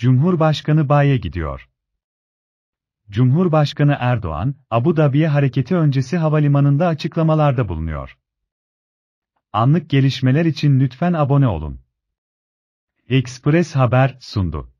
Cumhurbaşkanı Bay'e gidiyor. Cumhurbaşkanı Erdoğan, Abu Dhabi'ye hareketi öncesi havalimanında açıklamalarda bulunuyor. Anlık gelişmeler için lütfen abone olun. Express Haber sundu.